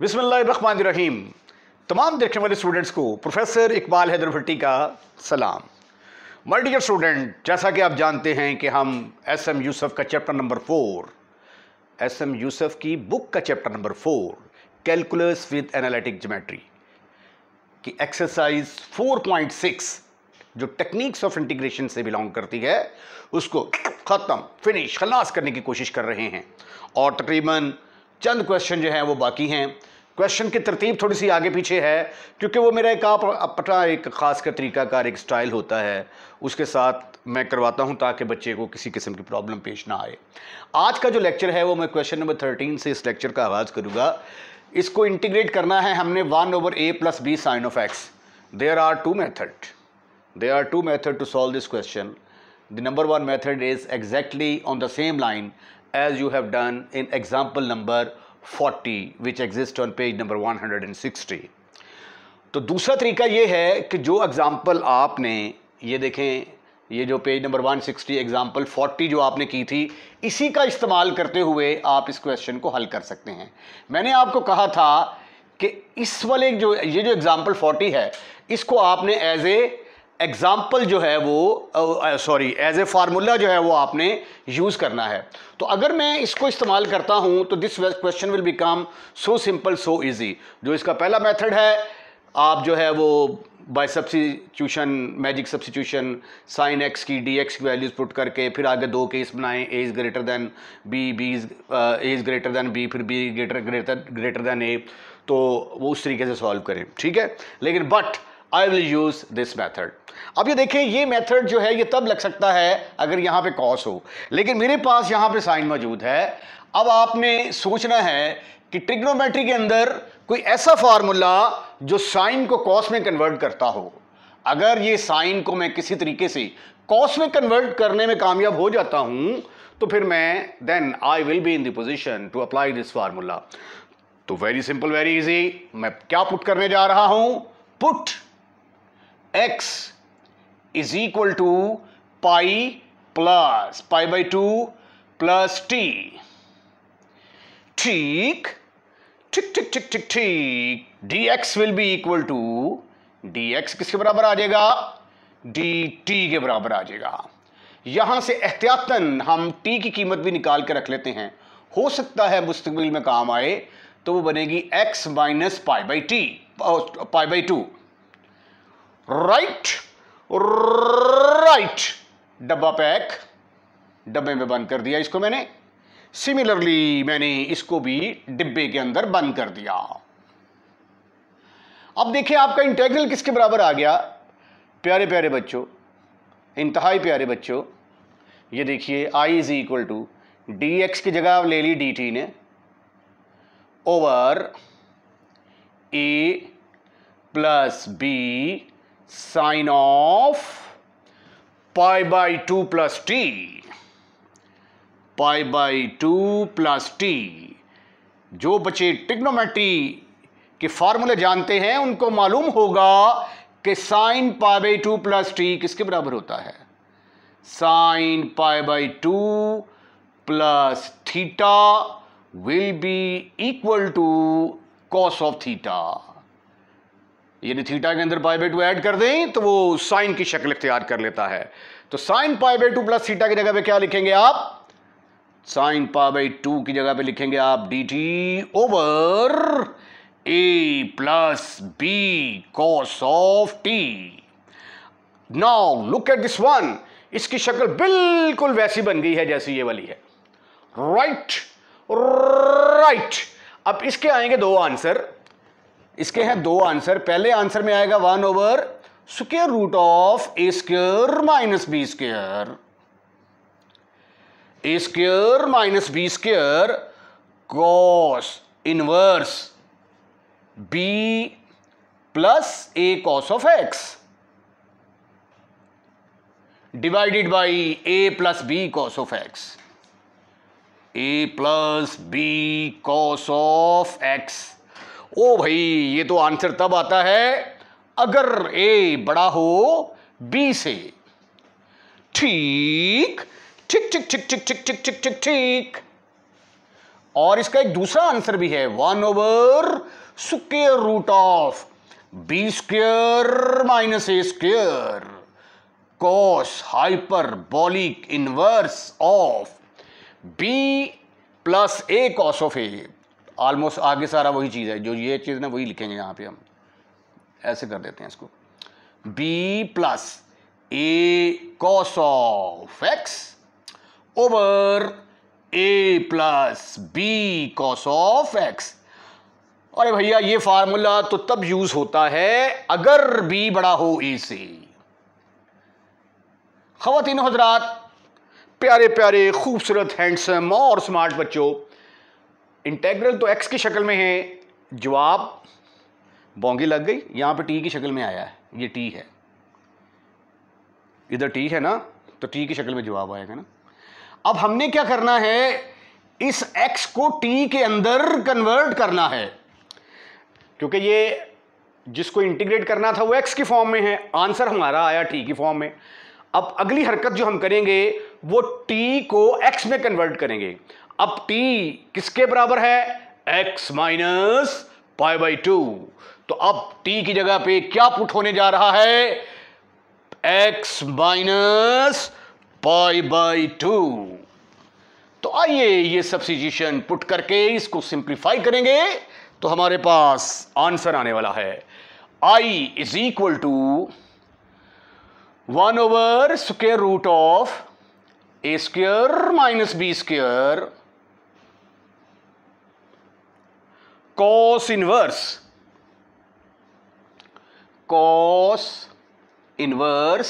बिसमीम तमाम देखने वाले स्टूडेंट्स को प्रोफेसर इकबाल हैदर भट्टी का सलाम मल्टी स्टूडेंट जैसा कि आप जानते हैं कि हम एस एम यूसुफ का chapter number four S M Yusuf की बुक का chapter number four calculus with analytic geometry की एक्सरसाइज 4.6 जो टेक्निक्स ऑफ इंटीग्रेशन से बिलोंग करती है उसको ख़त्म फिनिश खलास करने की कोशिश कर रहे हैं और तकरीबन चंद क्वेश्चन जो हैं वो बाकी हैं क्वेश्चन की तरतीब थोड़ी सी आगे पीछे है क्योंकि वो मेरा एक आप अपना एक ख़ास का तरीकाकार एक स्टाइल होता है उसके साथ मैं करवाता हूँ ताकि बच्चे को किसी किस्म की प्रॉब्लम पेश ना आए आज का जो लेक्चर है वो मैं क्वेश्चन नंबर थर्टीन से इस लेक्चर का आगाज़ करूँगा इसको इंटीग्रेट करना है हमने one over a plus b sine of x there are two method there are two method to solve this question the number one method is exactly on the same line as you have done in example number 40 which exists on page number 160 तो दूसरा तरीका ये है कि जो example आपने ये देखें ये जो पेज नंबर 160 एग्जाम्पल फोर्टी जो आपने की थी इसी का इस्तेमाल करते हुए आप इस क्वेश्चन को हल कर सकते हैं मैंने आपको कहा था कि इस वाले जो ये जो एग्ज़ाम्पल 40 है इसको आपने एज ए एग्ज़ाम्पल जो है वो सॉरी एज ए फार्मूला जो है वो आपने यूज़ करना है तो अगर मैं इसको इस्तेमाल करता हूँ तो this question will become so simple so easy जो इसका पहला मेथड है आप जो है वो by substitution magic substitution sine x की डी एक्स की वैल्यूज़ पुट करके फिर आगे दो केस बनाएं a is greater than b b is a is greater than b फिर b greater greater greater than a तो वो उस तरीके से सॉल्व करें ठीक है लेकिन but I will use this method अब ये देखें ये मेथड जो है ये तब लग सकता है अगर यहां पे कॉस हो लेकिन मेरे पास यहां पे साइन मौजूद है अब आपने सोचना है कि ट्रिग्नोमेट्री के अंदर कोई ऐसा फार्मूला जो साइन को कॉस में कन्वर्ट करता हो अगर ये साइन को मैं किसी तरीके से कॉस में कन्वर्ट करने में कामयाब हो जाता हूं तो फिर मैं then I will be in position to apply this formula तो वेरी सिंपल वेरी इजी मैं क्या पुट करने जा रहा हूं put x is equal to pi plus pi by two plus t ठीक ठीक ठीक ठीक ठीक ठीक d x will be equal to d x किसके बराबर आ जाएगा डी टी के बराबर आ जाएगा यहां से एहतियातन हम टी की कीमत भी निकाल के रख लेते हैं हो सकता है मुस्तबिल में काम आए तो वो बनेगी x minus pi by t pi by two right right डब्बा पैक डब्बे में बंद कर दिया इसको मैंने सिमिलरली मैंने इसको भी डिब्बे के अंदर बंद कर दिया अब देखिए आपका इंटेग्रल किसके बराबर आ गया प्यारे प्यारे बच्चों इंतहाई प्यारे बच्चों ये देखिए I is equal to d x की जगह ले ली डी टी ने over a plus b sine of pi by two plus t pi by two plus t जो बच्चे टिग्नोमेट्री के फॉर्मूले जानते हैं उनको मालूम होगा कि sine pi by two plus t किसके बराबर होता है sine pi by two plus theta will be equal to cos of theta यदि थीटा के अंदर पाई बाई टू ऐड कर दें तो वो साइन की शक्ल इख्तियार कर लेता है तो sine pi by two plus theta की जगह पे क्या लिखेंगे आप साइन पाई बाई टू की जगह पे लिखेंगे आप d t over a plus b cos of t now look at this one इसकी शक्ल बिल्कुल वैसी बन गई है जैसी ये वाली है राइट right, राइट right. अब इसके आएंगे दो आंसर इसके हैं दो आंसर पहले आंसर में आएगा one over square root of a square minus b square a square minus b square cos inverse b plus a cos of x divided by a plus b cos of x a plus b cos of x ओ भाई ये तो answer तब आता है अगर ए बड़ा हो बी से ठीक ठीक ठीक ठीक ठीक ठीक ठीक ठीक ठीक ठीक और इसका एक दूसरा आंसर भी है one over square root of b square minus a square cos hyperbolic inverse of b plus a cos of a almost आगे सारा वही चीज़ है जो ये चीज़ ना वही लिखेंगे यहाँ पे हम ऐसे कर देते हैं इसको b plus a cos of x over a plus b cos of x अरे भैया ये फार्मूला तो तब यूज होता है अगर बी बड़ा हो ए से खातिन हजरात प्यारे प्यारे खूबसूरत हैंडसम और स्मार्ट बच्चों इंटेग्रल तो एक्स की शक्ल में है जवाब बोंगी लग गई यहां पे टी की शक्ल में आया है ये टी है इधर टी है ना तो टी की शक्ल में जवाब आएगा ना अब हमने क्या करना है इस एक्स को टी के अंदर कन्वर्ट करना है क्योंकि ये जिसको इंटीग्रेट करना था वो एक्स की फॉर्म में है आंसर हमारा आया टी की फॉर्म में अब अगली हरकत जो हम करेंगे वो टी को एक्स में कन्वर्ट करेंगे अब टी किसके बराबर है x minus pi by two तो अब टी की जगह पे क्या पुट होने जा रहा है x minus pi by two तो आइए ये सब्सिट्यूशन पुट करके इसको सिंप्लीफाई करेंगे तो हमारे पास आंसर आने वाला है I is equal to one over square root of a square minus b square cos inverse cos inverse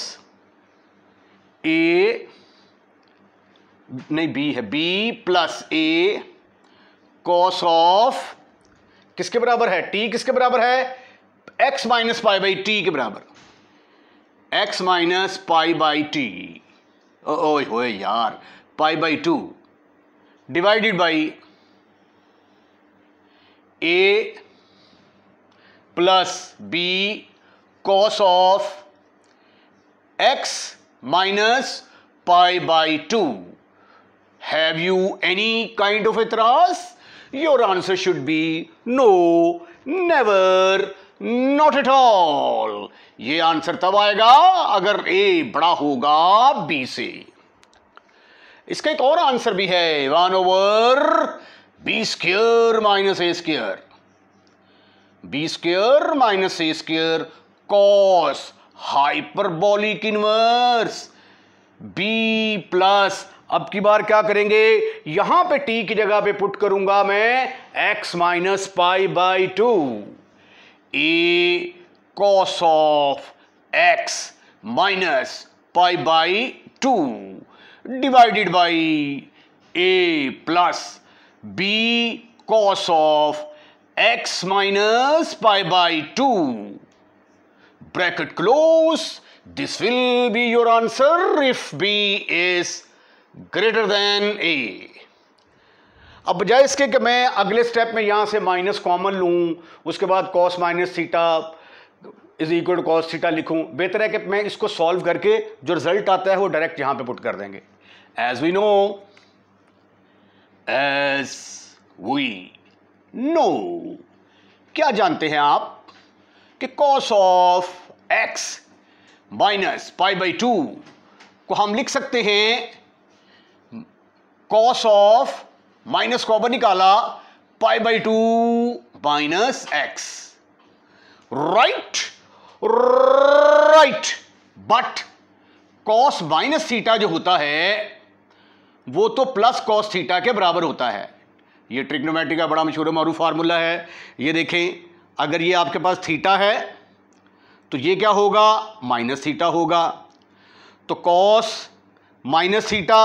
a नहीं बी है b plus a cos of किसके बराबर है टी किसके बराबर है x minus pi by t के बराबर x minus pi by t ओ, ओ, ओ यार pi by two divided by a plus b cos of x minus pi by two have you any kind of एतराज your answer should be no never not at all ये answer तब आएगा अगर ए बड़ा होगा बी से इसका एक और आंसर भी है one over b square minus a square b square minus a square cos hyperbolic inverse b plus अब की बार क्या करेंगे यहां पे टी की जगह पे पुट करूंगा मैं x minus pi by two a cos of x minus pi by two divided by a plus b cos of x minus pi by two bracket close this will be your answer if b is greater then a अब बजाय इसके कि मैं अगले step में यहां से minus common लूं उसके बाद cos minus theta is equal to cos theta लिखूं बेहतर है कि मैं इसको सॉल्व करके जो रिजल्ट आता है वो डायरेक्ट यहां पे पुट कर देंगे as we know as we know क्या जानते हैं आप कि cos of x minus pi by two को हम लिख सकते हैं कॉस ऑफ माइनस कॉपर निकाला pi by two minus x right right but cos minus theta जो होता है वो तो प्लस कॉस थीटा के बराबर होता है ये ट्रिग्नोमेट्री का बड़ा मशहूर मारू फार्मूला है ये देखें अगर ये आपके पास थीटा है तो ये क्या होगा माइनस थीटा होगा तो कॉस माइनस थीटा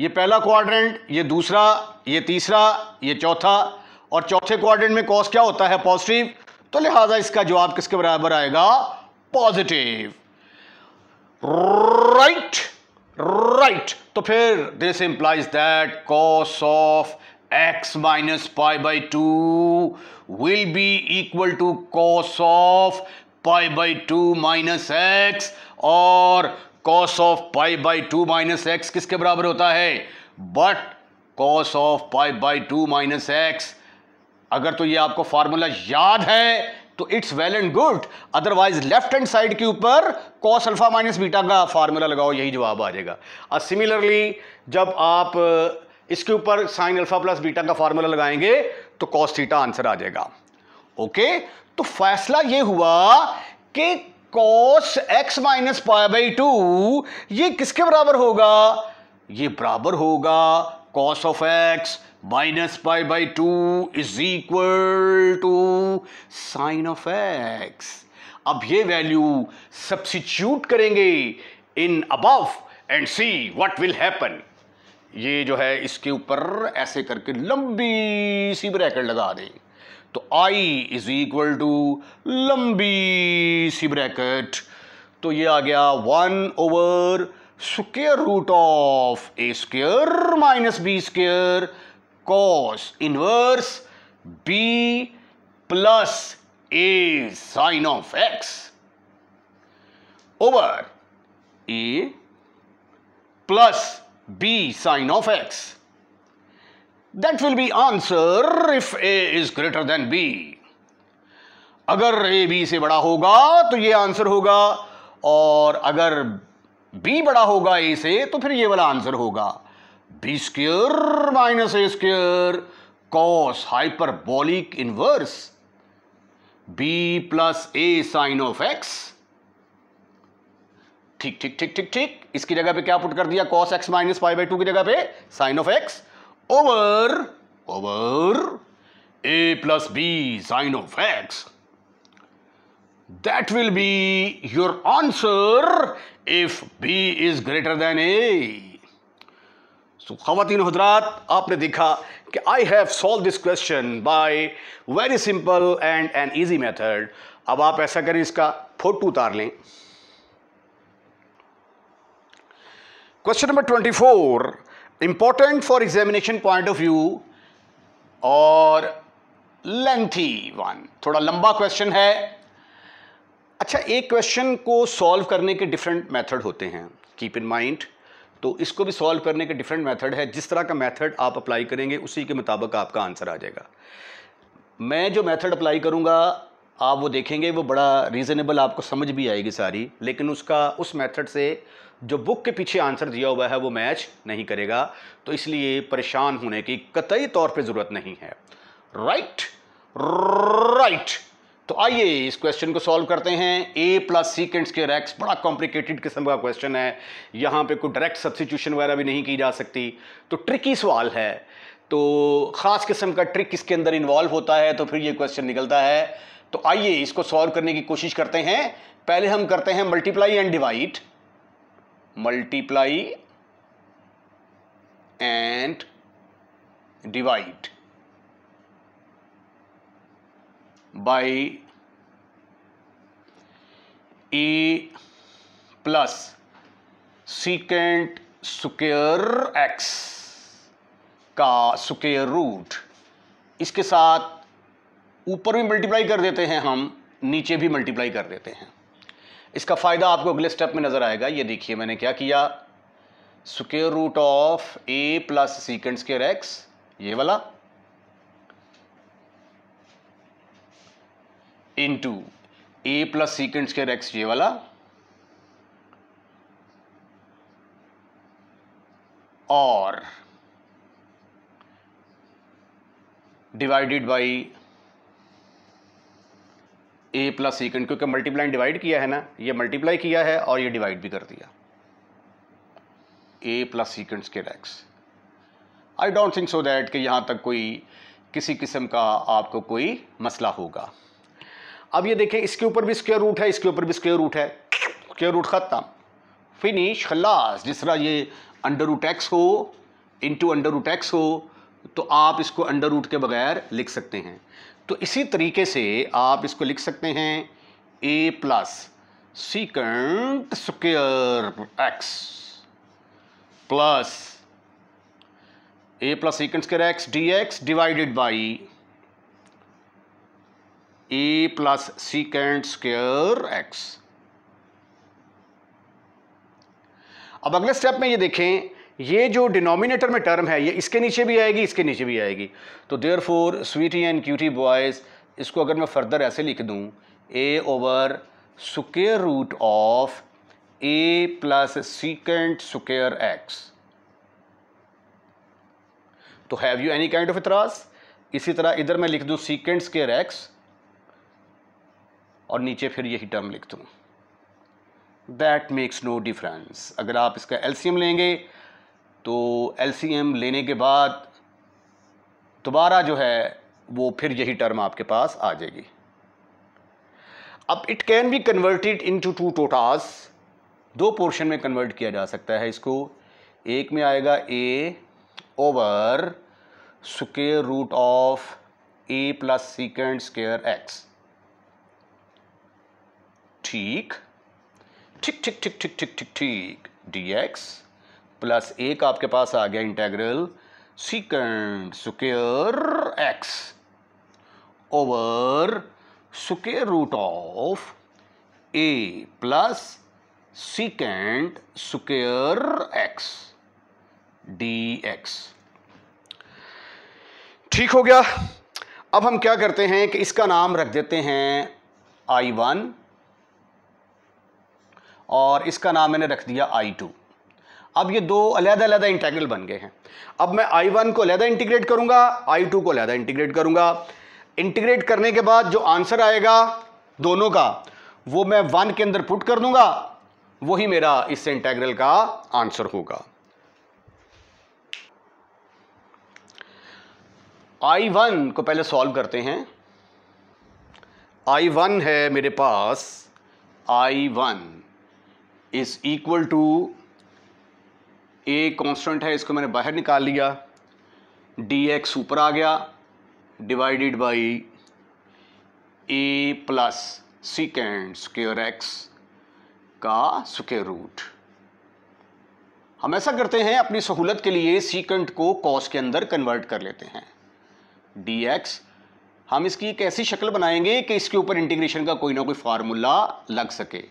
ये पहला क्वाड्रेंट ये दूसरा ये तीसरा ये चौथा और चौथे क्वाड्रेंट में कॉस क्या होता है पॉजिटिव तो लिहाजा इसका जवाब किसके बराबर आएगा पॉजिटिव राइट राइट right. तो फिर this implies that cos of x minus pi by two will be equal to cos of pi by two minus x और cos of pi by two minus x किसके बराबर होता है but cos of pi by two minus x अगर तो ये आपको formula याद है तो it's well and good otherwise left hand side के ऊपर कॉस अल्फा माइनस बीटा का फार्मूला लगाओ यही जवाब आ जाएगा और सिमिलरली जब आप इसके ऊपर साइन अल्फा प्लस बीटा का फार्मूला लगाएंगे तो कॉस थीटा आंसर आ जाएगा ओके तो फैसला ये हुआ कि cos x minus pi by two ये किसके बराबर होगा ये बराबर होगा cos of x minus pi by 2 is equal to sine of x अब ये वैल्यू सब्सिट्यूट करेंगे in above and see what will happen ये जो है इसके ऊपर ऐसे करके लंबी सी ब्रैकेट लगा दें तो i इज इक्वल टू लंबी सी ब्रैकेट तो ये आ गया one over square root of a square minus b square cos inverse b plus a sine of x over a plus b sine of x that will be answer if a is greater than b अगर a B से बड़ा होगा तो ये answer होगा और अगर B बड़ा होगा ए से तो फिर ये वाला आंसर होगा b square minus a square cos hyperbolic inverse b plus a sine of x ठीक ठीक ठीक ठीक ठीक इसकी जगह पे क्या पुट कर दिया cos x minus five by two की जगह पे sine of x over over a plus b sine of x that will be your answer if B is greater than A. So, Khawatin Hudrat, aapne dekha ki I have solved this question by very simple and an easy method. ab aap aisa kare iska photo utar le question number 24 important for examination point of view or lengthy one thoda lamba question hai अच्छा एक question को solve करने के different method होते हैं keep in mind तो इसको भी सॉल्व करने के डिफरेंट मेथड है जिस तरह का मेथड आप अप्लाई करेंगे उसी के मुताबिक आपका आंसर आ जाएगा मैं जो मेथड अप्लाई करूँगा आप वो देखेंगे वो बड़ा रीज़नेबल आपको समझ भी आएगी सारी लेकिन उसका उस मेथड से जो बुक के पीछे आंसर दिया हुआ है वो मैच नहीं करेगा तो इसलिए परेशान होने की कतई तौर पे ज़रूरत नहीं है राइट राइट तो आइए इस क्वेश्चन को सॉल्व करते हैं ए प्लस सीकेंट्स के रैक्स बड़ा कॉम्प्लिकेटेड किस्म का क्वेश्चन है यहाँ पे कोई डायरेक्ट सब्सिट्यूशन वगैरह भी नहीं की जा सकती तो ट्रिकी सवाल है तो ख़ास किस्म का ट्रिक इसके अंदर इन्वॉल्व होता है तो फिर ये क्वेश्चन निकलता है तो आइए इसको सॉल्व करने की कोशिश करते हैं पहले हम करते हैं multiply and divide multiply and divide by a plus secant square x का स्क्र रूट इसके साथ ऊपर भी मल्टीप्लाई कर देते हैं हम नीचे भी मल्टीप्लाई कर देते हैं इसका फ़ायदा आपको अगले स्टेप में नज़र आएगा ये देखिए मैंने क्या किया square root of a plus secant square x ये वाला into a plus secant square x ये वाला और divided by a plus secant क्योंकि मल्टीप्लाई डिवाइड किया है ना ये मल्टीप्लाई किया है और ये डिवाइड भी कर दिया a plus secant square x I don't think so that कि यहां तक कोई किसी किस्म का आपको कोई मसला होगा अब ये देखें इसके ऊपर भी स्क्वेयर रूट है इसके ऊपर भी स्क्वेयर रूट है स्क्वेयर रूट ख़त्म फिनिश खलास जिस तरह ये अंडर रूट एक्स हो इंटू अंडर रूट एक्स हो तो आप इसको अंडर रूट के बगैर लिख सकते हैं तो इसी तरीके से आप इसको लिख सकते हैं a plus secant square x plus a plus secant square x d x divided by a plus secant square x अब अगले स्टेप में ये देखें ये जो डिनोमिनेटर में टर्म है ये इसके नीचे भी आएगी इसके नीचे भी आएगी तो therefore sweetie and cutie boys इसको अगर मैं फर्दर ऐसे लिख दू a over square root of a plus secant square x तो have you any kind of इतराज इसी तरह इधर मैं लिख दूं सीकेंड स्केयर एक्स और नीचे फिर यही टर्म लिख दूँ दैट मेक्स नो डिफरेंस अगर आप इसका एलसीएम लेंगे तो एलसीएम लेने के बाद दोबारा जो है वो फिर यही टर्म आपके पास आ जाएगी अब it can be converted into two टोटास दो पोर्शन में कन्वर्ट किया जा सकता है इसको एक में आएगा a over square root of a plus secant square x ठीक ठीक ठीक ठीक ठीक ठीक ठीक ठीक डी एक्स प्लस एक आपके पास आ गया integral secant square x over square root of a plus secant square x d x ठीक हो गया अब हम क्या करते हैं कि इसका नाम रख देते हैं आई वन और इसका नाम मैंने रख दिया आई टू अब ये दो अलहदा इंटेग्रल बन गए हैं अब मैं आई वन को अलहदा इंटीग्रेट करूंगा आई टू को अलहदा इंटीग्रेट करूंगा इंटीग्रेट करने के बाद जो आंसर आएगा दोनों का वो मैं वन के अंदर पुट कर दूंगा वही मेरा इस इंटेग्रल का आंसर होगा आई वन को पहले सॉल्व करते हैं आई वन है मेरे पास I one is equal to a constant है इसको मैंने बाहर निकाल लिया डी एक्स ऊपर आ गया divided by a plus secant square x का स्क्र रूट हम ऐसा करते हैं अपनी सहूलत के लिए सीकेंड को कॉस के अंदर कन्वर्ट कर लेते हैं डी एक्स हम इसकी एक ऐसी शक्ल बनाएंगे कि इसके ऊपर इंटीग्रेशन का कोई ना कोई फार्मूला लग सके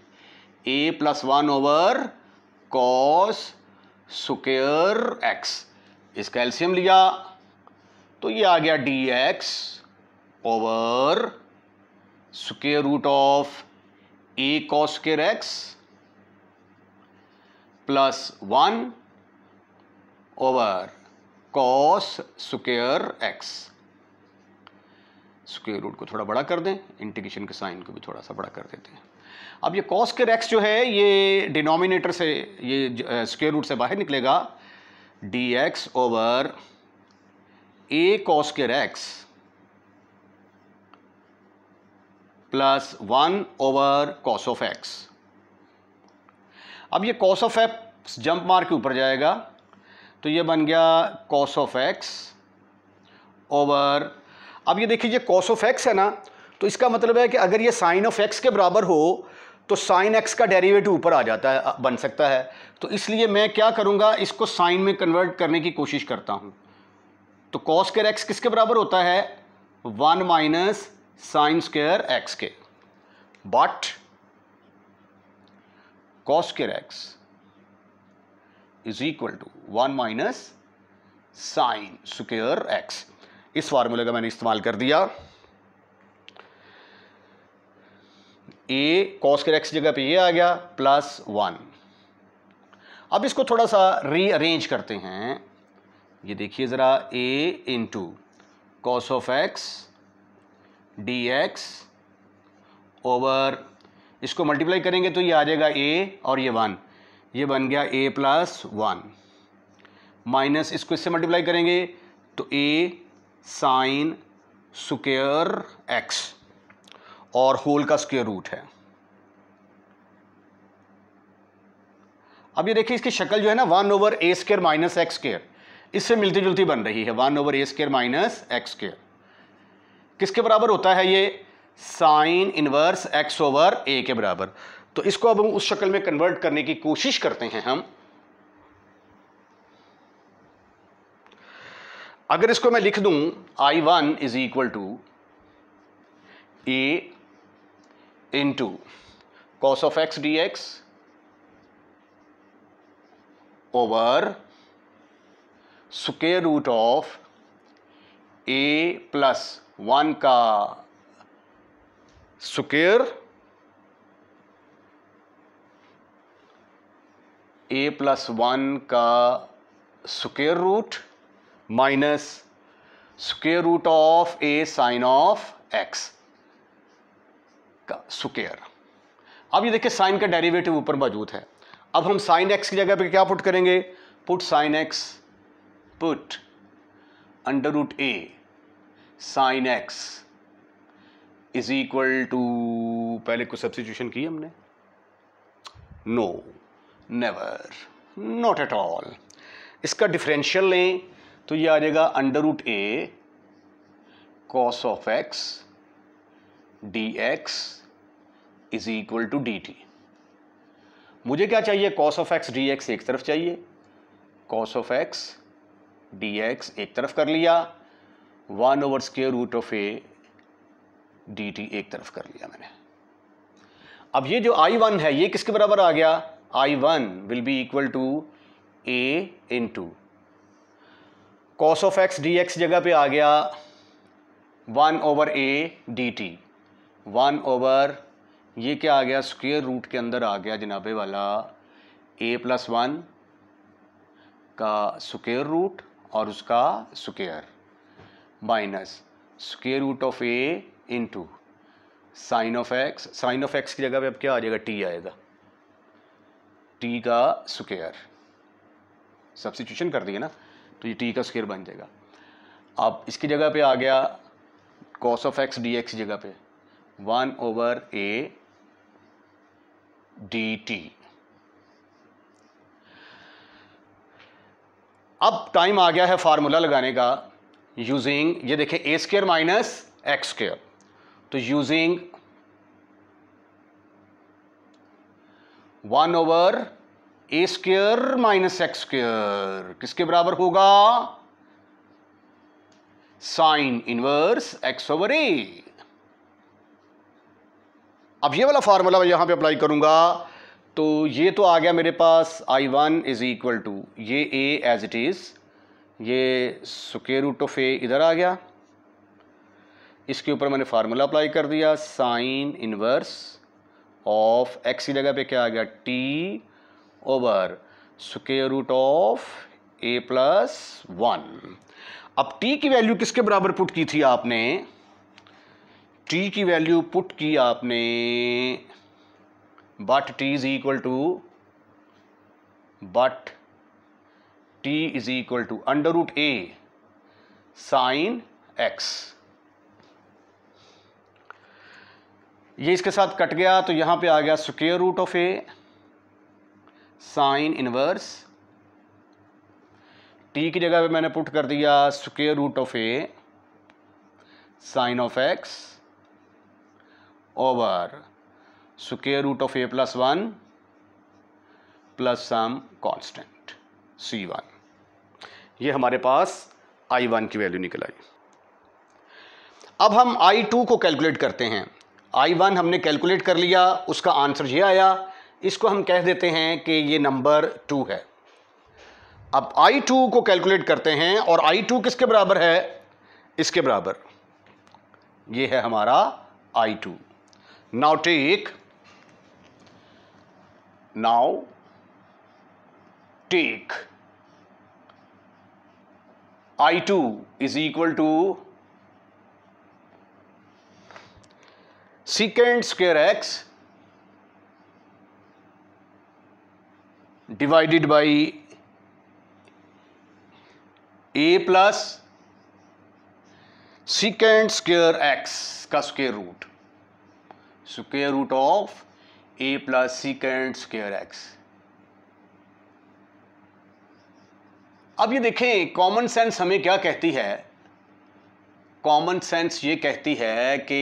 a plus one over cos square x इसका एल्सियम लिया तो ये आ गया d x over square root of a cos square x plus one over cos square x square root को थोड़ा बड़ा कर दें इंटीग्रेशन के साइन को भी थोड़ा सा बड़ा कर देते हैं अब ये कॉस के रैक्स जो है ये डिनोमिनेटर से ये स्क्वेयर रूट से बाहर निकलेगा d x over a cos के रैक्स plus one over cos of x अब ये कॉस ऑफ एक्स जंप मार के ऊपर जाएगा तो ये बन गया कॉस ऑफ एक्स ओवर अब ये देखिए कॉस ऑफ एक्स है ना तो इसका मतलब है कि अगर ये साइन ऑफ एक्स के बराबर हो तो साइन एक्स का डेरिवेटिव ऊपर आ जाता है बन सकता है तो इसलिए मैं क्या करूँगा इसको साइन में कन्वर्ट करने की कोशिश करता हूं तो कॉस स्केयर एक्स किसके बराबर होता है one minus sine square x के but cos square x is equal to one minus sine square x इस फार्मूले का मैंने इस्तेमाल कर दिया ए कॉस के एक्स जगह पे ये आ गया प्लस वन अब इसको थोड़ा सा रीअरेंज करते हैं ये देखिए ज़रा a into cos of x d x over इसको मल्टीप्लाई करेंगे तो ये आ जाएगा ए और ये वन ये बन गया ए प्लस वन माइनस इसको इससे मल्टीप्लाई करेंगे तो ए साइन स्क्र एक्स और होल का स्क्वेयर रूट है अब ये देखिए इसकी शक्ल जो है ना one over a square minus x square इससे मिलती जुलती बन रही है one over a square minus x square किसके बराबर होता है ये sine inverse x over a के बराबर तो इसको अब हम उस शक्ल में कन्वर्ट करने की कोशिश करते हैं हम अगर इसको मैं लिख दूं I one is equal to a cos of x d x over square root of a plus one का स्क्वेयर ए प्लस वन का square root minus square root of a sine of x का square अब ये देखिए sign का derivative ऊपर मौजूद है अब हम साइन एक्स की जगह पे क्या पुट करेंगे put sine x put under root a sine x is equal to पहले कुछ सब्सिट्यूशन की हमने no never not at all इसका डिफरेंशियल लें तो ये आ जाएगा under root a cos of x d x is equal to d t मुझे क्या चाहिए cos of x d x एक तरफ चाहिए cos of x d x एक तरफ कर लिया one over square root of a d t एक तरफ कर लिया मैंने अब ये जो आई वन है ये किसके बराबर आ गया I one will be equal to a into cos of x d x जगह पे आ गया one over a d t one over ये क्या आ गया स्क्वेयर रूट के अंदर आ गया जनाबे वाला ए प्लस वन का स्क्वेयर रूट और उसका square minus square root of a into sine of x sine of x की जगह पे अब क्या आ जाएगा टी आएगा टी का स्क्वेयर सब्सिट्यूशन कर दिया ना तो ये टी का स्क्वेयर बन जाएगा अब इसकी जगह पे आ गया cos of x d x की जगह पे one over a d t अब टाइम आ गया है फार्मूला लगाने का यूजिंग ये देखें a square minus x square तो using one over a square minus x square किसके बराबर होगा sine inverse x over a अब ये वाला फार्मूला मैं यहाँ पे अप्लाई करूँगा तो ये तो आ गया मेरे पास I one is equal to ये ए एज इट इज़ ये स्क्र रूट ऑफ ए इधर आ गया इसके ऊपर मैंने फार्मूला अप्लाई कर दिया साइन इनवर्स ऑफ एक्स की जगह पे क्या आ गया t over square root of a plus one अब टी की वैल्यू किसके बराबर पुट की थी आपने टी की वैल्यू पुट की आपने but t is equal to but t is equal to under root a sine x ये इसके साथ कट गया तो यहां पे आ गया square root of a sine inverse t की जगह पे मैंने पुट कर दिया square root of a sine of x over over root of a plus one plus some constant C one ये हमारे पास आई वन की वैल्यू निकल आई अब हम आई टू को कैलकुलेट करते हैं आई वन हमने कैलकुलेट कर लिया उसका आंसर ये आया इसको हम कह देते हैं कि ये नंबर टू है अब आई टू को कैलकुलेट करते हैं और आई टू किसके बराबर है इसके बराबर ये है हमारा I two Now take, now take I2 is equal to secant square x divided by a plus secant square x का square square root of a plus secant square x अब ये देखें कॉमन सेंस हमें क्या कहती है common sense ये कहती है कि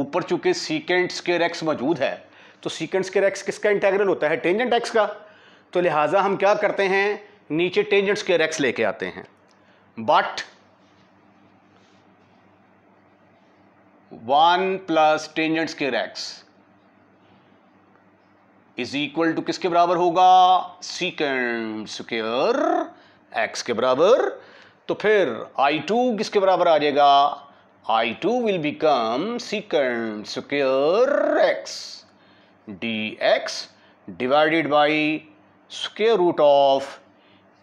ऊपर चूंकि सीकेंट स्केयर एक्स मौजूद है तो सीकेंड स्केयर एक्स किसका इंटेग्रल होता है टेंजेंट एक्स का तो लिहाजा हम क्या करते हैं नीचे टेंजेंट स्केयर एक्स लेके आते हैं but one plus tangent square x is equal to किसके बराबर होगा सीकेंड स्केयर एक्स के बराबर तो फिर आई टू किसके बराबर आ जाएगा I two will become secant square x d x divided by square root of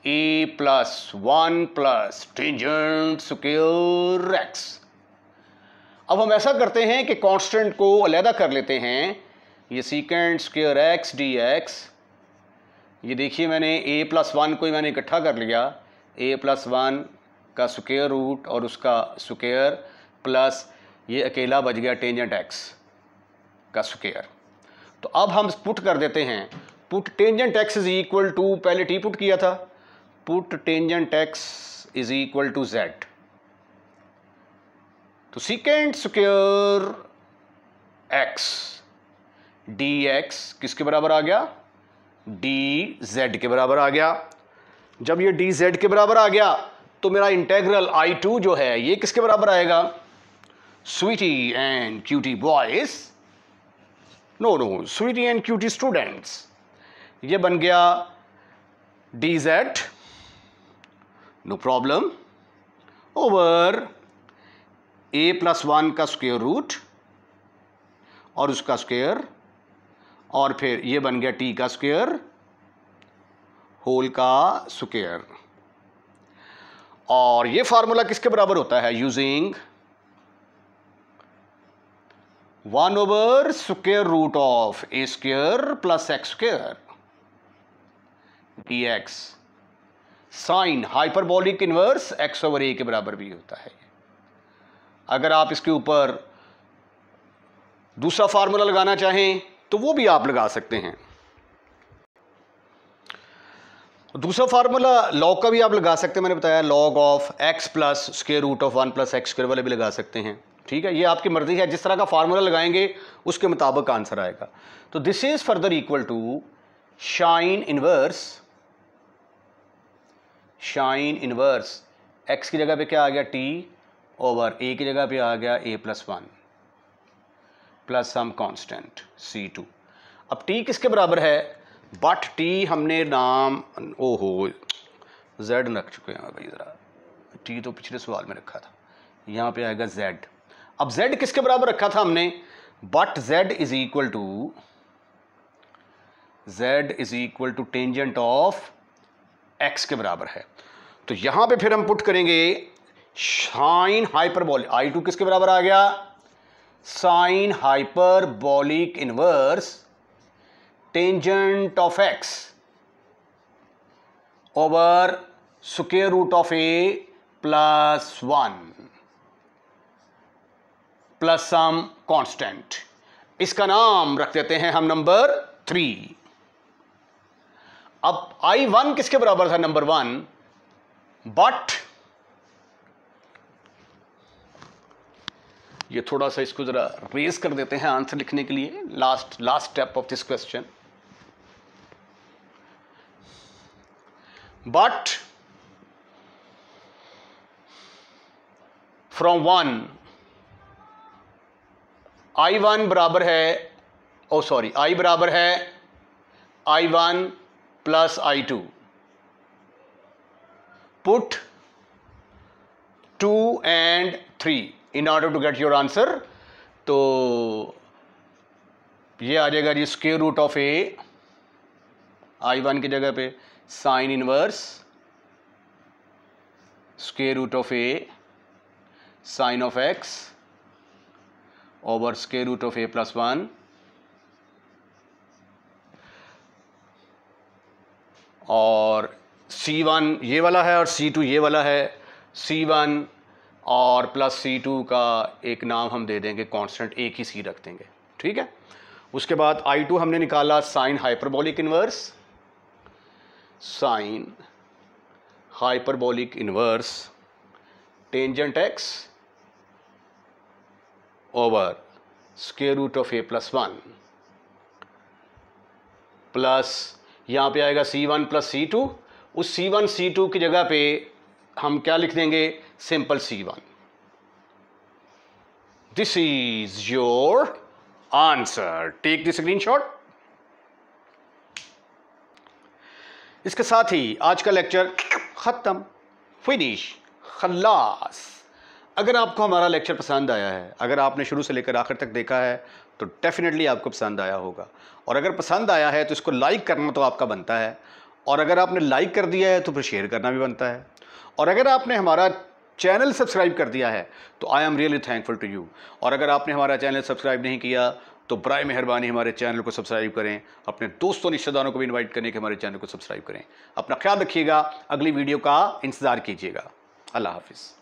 a plus one plus tangent square x अब हम ऐसा करते हैं कि कांस्टेंट को अलहदा कर लेते हैं ये secant square x d x ये देखिए मैंने ए प्लस वन को ही मैंने इकट्ठा कर लिया ए प्लस वन का स्क्र रूट और उसका स्क्र प्लस ये अकेला बच गया टेंजेंट एक्स का स्क्र तो अब हम पुट कर देते हैं put tangent x is equal to पहले टी पुट किया था put tangent x is equal to z तो secant square x d x किसके बराबर आ गया डी जेड के बराबर आ गया जब ये डी जेड के बराबर आ गया तो मेरा इंटेग्रल आई टू जो है ये किसके बराबर आएगा sweetie and cutie boys no no sweetie and cutie students ये बन गया d z no problem over a plus one का स्क्वेयर रूट और उसका स्क्वेयर और फिर ये बन गया टी का स्क्वेयर होल का स्क्वेयर और ये फार्मूला किसके बराबर होता है using one over square root of a square plus x square d x sine hyperbolic inverse x over a के बराबर भी होता है अगर आप इसके ऊपर दूसरा फार्मूला लगाना चाहें तो वो भी आप लगा सकते हैं दूसरा फार्मूला लॉग का भी आप लगा सकते हैं मैंने बताया log of x plus square root of one plus x square वाले भी लगा सकते हैं ठीक है ये आपकी मर्जी है जिस तरह का फार्मूला लगाएंगे उसके मुताबिक आंसर आएगा तो this is further equal to sine inverse sine inverse x की जगह पे क्या आ गया टी ओवर ए की जगह पे आ गया a plus one plus some constant C two अब टी किसके बराबर है बट टी हमने नाम ओ हो जेड रख चुके हैं भाई ज़रा टी तो पिछले सवाल में रखा था यहाँ पे आएगा जेड अब जेड किसके बराबर रखा था हमने but z is equal to z is equal to tangent of x के बराबर है तो यहाँ पे फिर हम पुट करेंगे साइन हाइपरबोलिक आई टू किसके बराबर आ गया sine hyperbolic inverse tangent of x over square root of a plus one plus some constant इसका नाम रख देते हैं हम नंबर थ्री अब आई वन किसके बराबर था नंबर वन बट ये थोड़ा सा इसको ज़रा रेज कर देते हैं आंसर लिखने के लिए last last step of this question but from one I one बराबर है ओ सॉरी आई बराबर है I one plus I two put two and three in order to get your answer तो ये आ जाएगा जी square root of a I one की जगह पे sine inverse square root of a sine of x over square root of a plus one और C one ये वाला है और सी टू ये वाला है सी वन और प्लस सी टू का एक नाम हम दे देंगे कांस्टेंट एक ही सी रख देंगे ठीक है उसके बाद आई टू हमने निकाला sine hyperbolic inverse sine hyperbolic inverse tangent x over square root of a plus one plus यहाँ पे आएगा C one plus C two उस सी वन सी टू की जगह पे हम क्या लिख देंगे simple C one this is your answer take the screenshot इसके साथ ही आज का लेक्चर ख़त्म फिनिश खलास अगर आपको हमारा लेक्चर पसंद आया है अगर आपने शुरू से लेकर आखिर तक देखा है तो डेफ़िनेटली आपको पसंद आया होगा और अगर पसंद आया है तो इसको लाइक करना तो आपका बनता है और अगर आपने लाइक कर दिया है तो फिर शेयर करना भी बनता है और अगर आपने हमारा चैनल सब्सक्राइब कर दिया है तो I am really thankful to you और अगर आपने हमारा चैनल सब्सक्राइब नहीं किया तो बर मेहरबानी हमारे चैनल को सब्सक्राइब करें अपने दोस्तों रिश्तेदारों को भी इन्वाइट करने के हमारे चैनल को सब्सक्राइब करें अपना ख्याल रखिएगा अगली वीडियो का इंतज़ार कीजिएगा अल्लाह हाफिज़